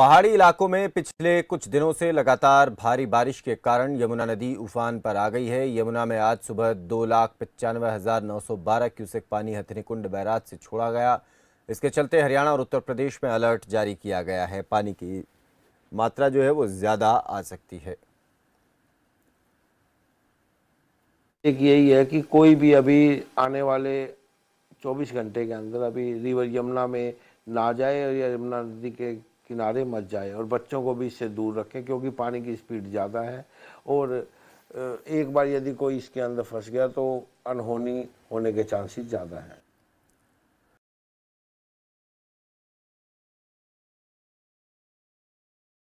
पहाड़ी इलाकों में पिछले कुछ दिनों से लगातार भारी बारिश के कारण यमुना नदी उफान पर आ गई है यमुना में आज सुबह दो लाख पचानवे हज़ार नौ सौ बारह क्यूसेक पानी हथनीकुंड बैराज से छोड़ा गया इसके चलते हरियाणा और उत्तर प्रदेश में अलर्ट जारी किया गया है पानी की मात्रा जो है वो ज़्यादा आ सकती है एक यही है कि कोई भी अभी आने वाले 24 घंटे के अंदर अभी रिवर यमुना में ना जाए या यमुना नदी के किनारे मत जाए और बच्चों को भी इससे दूर रखें क्योंकि पानी की स्पीड ज़्यादा है और एक बार यदि कोई इसके अंदर फंस गया तो अनहोनी होने के चांसेस ज़्यादा हैं